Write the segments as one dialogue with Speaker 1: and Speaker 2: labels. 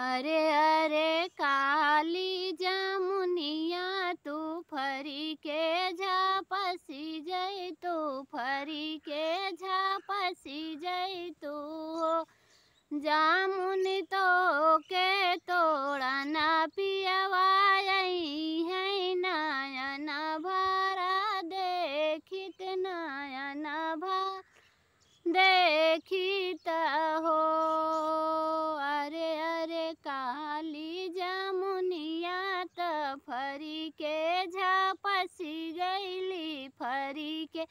Speaker 1: अरे अरे काली जमुनिया तू फरी के पसी जय तू फरी के पसी जय तू हो जामुन धरी के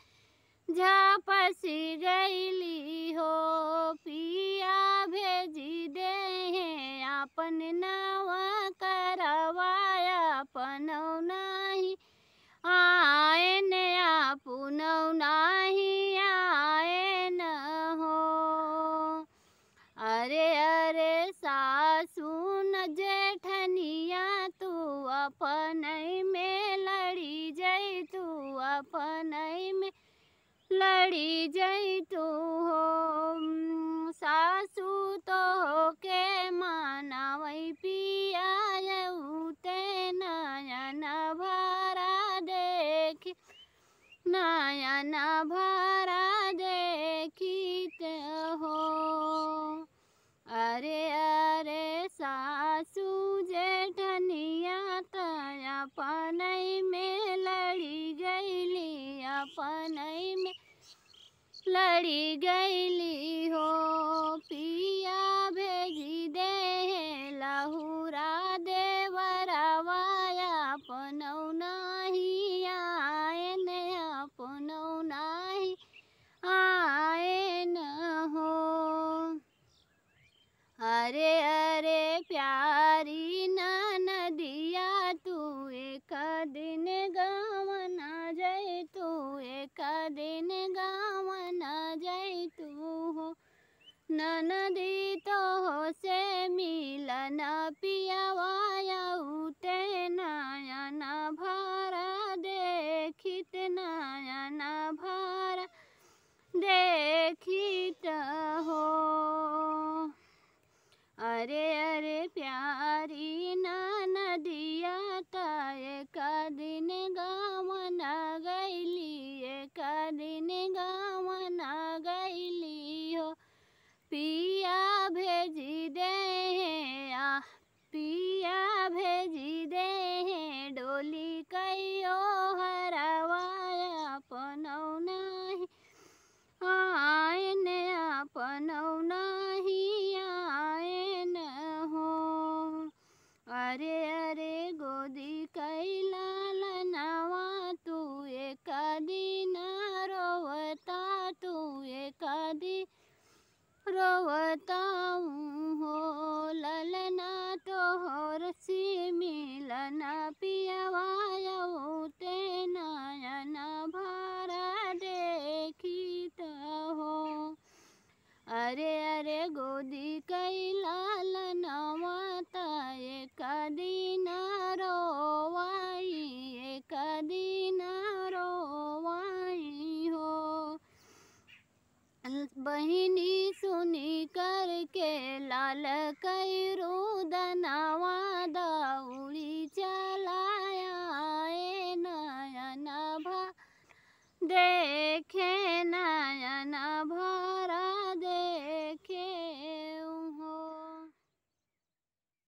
Speaker 1: झापस गैली हो पिया भेजी दे अपन नवा करवाया पनौ नाही आए न पुनौ नाही आए न हो अरे अरे सासू न जेठनिया तू अपन नई में लड़ी जई तू हो सासू तो हो के माना वही पिया ते नयन भरा देख नयन भरा देखी अपन में लड़ी गईली हो पिया भेजी दे लहुरा देवरवाया अपनौ नही आए न अपनौ नही आए न हो अरे अरे प्यारी ना पियावाया उते नया ना भारा देखित नया ना भारा देखित हो अरे अरे प्यार बहिणी